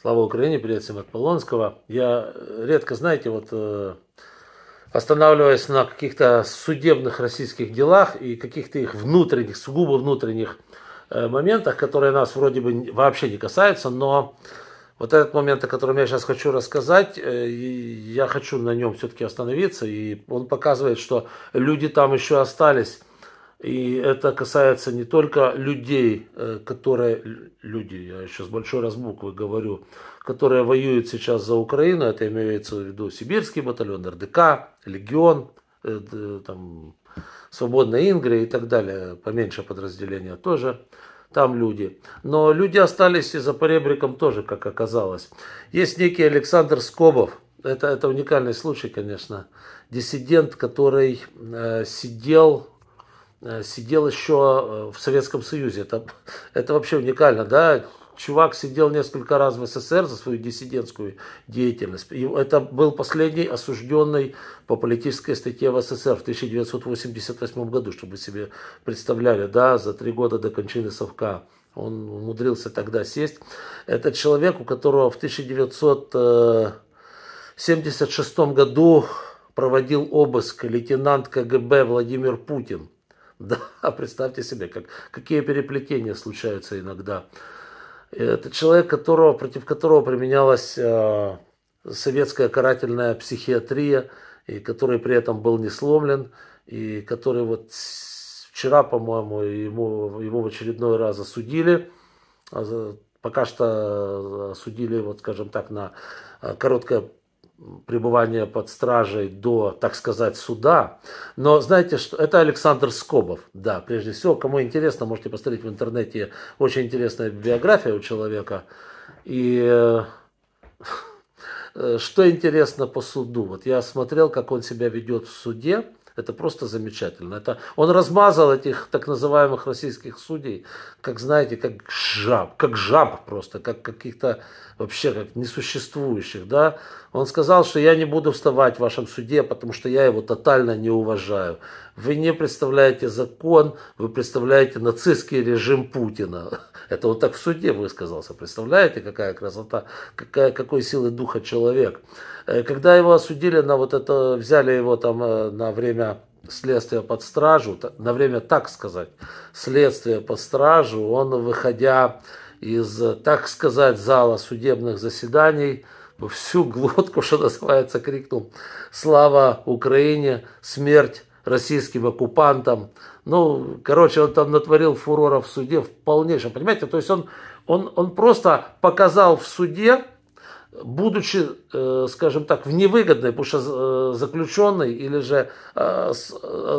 Слава Украине, привет всем от Полонского. Я редко, знаете, вот э, останавливаясь на каких-то судебных российских делах и каких-то их внутренних, сугубо внутренних э, моментах, которые нас вроде бы вообще не касаются, но вот этот момент, о котором я сейчас хочу рассказать, э, я хочу на нем все-таки остановиться, и он показывает, что люди там еще остались и это касается не только людей, э, которые, люди, я еще с большой разбуквы говорю, которые воюют сейчас за Украину, это имеется в виду Сибирский батальон, РДК, Легион, э, э, там, Свободная Ингрия и так далее, поменьше подразделения тоже там люди. Но люди остались и за поребриком тоже, как оказалось. Есть некий Александр Скобов, это, это уникальный случай, конечно, диссидент, который э, сидел Э, сидел еще э, в Советском Союзе. Это, это вообще уникально, да? Чувак сидел несколько раз в СССР за свою диссидентскую деятельность. И это был последний осужденный по политической статье в СССР в 1988 году, чтобы себе представляли, да, за три года до кончины Совка. Он умудрился тогда сесть. Это человек, у которого в 1976 э, году проводил обыск лейтенант КГБ Владимир Путин – Да, представьте себе, как, какие переплетения случаются иногда. Это человек, которого, против которого применялась э, советская карательная психиатрия, и который при этом был не сломлен, и который вот вчера, по-моему, ему, его в очередной раз осудили. А пока что э, осудили, вот скажем так, на э, короткое пребывания под стражей до, так сказать, суда. Но знаете, что это Александр Скобов, да, прежде всего, кому интересно, можете посмотреть в интернете, очень интересная биография у человека. И э, э, что интересно по суду, вот я смотрел, как он себя ведет в суде, это просто замечательно. Это, он размазал этих так называемых российских судей, как знаете, как жаб, как жаб просто, как каких-то вообще как несуществующих. Да? Он сказал, что я не буду вставать в вашем суде, потому что я его тотально не уважаю. Вы не представляете закон, вы представляете нацистский режим Путина. Это вот так в суде высказался. Представляете, какая красота, какая, какой силы духа человек. Э, когда его осудили на вот это, взяли его там э, на время следствие под стражу, на время так сказать, следствие под стражу, он, выходя из, так сказать, зала судебных заседаний, всю глотку, что называется, крикнул «Слава Украине! Смерть российским оккупантам!» Ну, короче, он там натворил фурора в суде в полнейшем, понимаете? То есть он, он, он просто показал в суде, будучи, э, скажем так, в невыгодной, потому что э, заключенный или же э,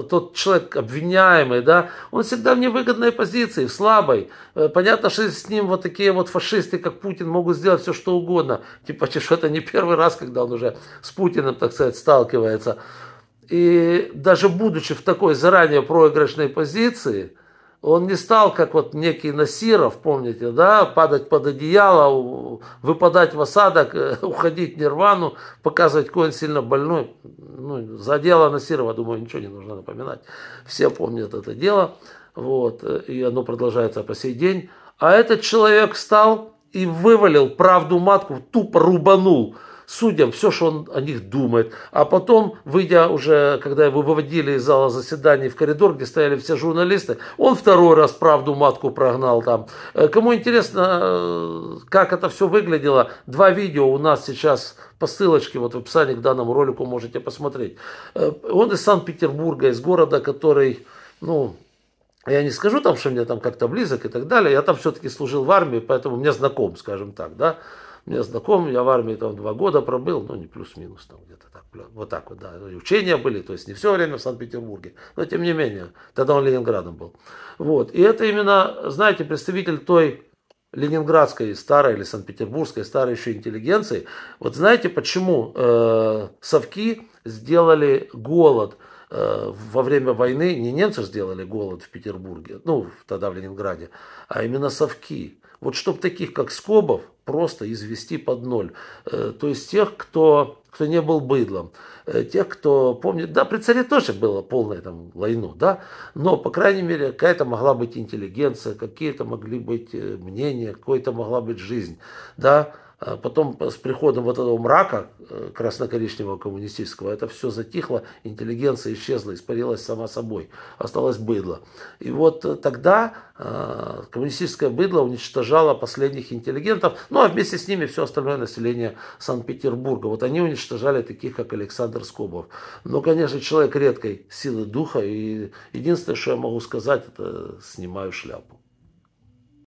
тот человек обвиняемый, да, он всегда в невыгодной позиции, в слабой. Понятно, что с ним вот такие вот фашисты, как Путин, могут сделать все, что угодно. Типа, что это не первый раз, когда он уже с Путиным, так сказать, сталкивается. И даже будучи в такой заранее проигрышной позиции – он не стал, как вот некий Насиров, помните, да, падать под одеяло, выпадать в осадок, э, уходить в нирвану, показывать, какой он сильно больной. Ну, за дело Насирова, думаю, ничего не нужно напоминать. Все помнят это дело, вот, э, и оно продолжается по сей день. А этот человек встал и вывалил правду матку, тупо рубанул – судьям все, что он о них думает. А потом, выйдя уже, когда его выводили из зала заседаний в коридор, где стояли все журналисты, он второй раз правду матку прогнал там. Э, кому интересно, э, как это все выглядело, два видео у нас сейчас по ссылочке вот в описании к данному ролику можете посмотреть. Э, он из Санкт-Петербурга, из города, который, ну, я не скажу там, что мне там как-то близок и так далее. Я там все-таки служил в армии, поэтому мне знаком, скажем так, да мне знаком, я в армии там два года пробыл, ну не плюс-минус там где-то так, вот так вот, да. И учения были, то есть не все время в Санкт-Петербурге, но тем не менее, тогда он Ленинградом был. Вот, и это именно, знаете, представитель той ленинградской старой или санкт-петербургской старой еще интеллигенции. Вот знаете, почему э, совки сделали голод э, во время войны? Не немцы сделали голод в Петербурге, ну, тогда в Ленинграде, а именно совки. Вот чтобы таких, как Скобов, просто извести под ноль. Э, то есть тех, кто, кто не был быдлом, э, тех, кто помнит, да, при царе тоже было полное там лайно, да, но, по крайней мере, какая-то могла быть интеллигенция, какие-то могли быть э, мнения, какой-то могла быть жизнь, да, а потом с приходом вот этого мрака э, красно-коричневого коммунистического это все затихло, интеллигенция исчезла, испарилась сама собой, осталось быдло. И вот э, тогда э, коммунистическое быдло уничтожало последних интеллигентов, ну а вместе с ними все остальное население Санкт-Петербурга. Вот они уничтожали таких, как Александр Скобов. Но, конечно, человек редкой силы духа, и единственное, что я могу сказать, это снимаю шляпу.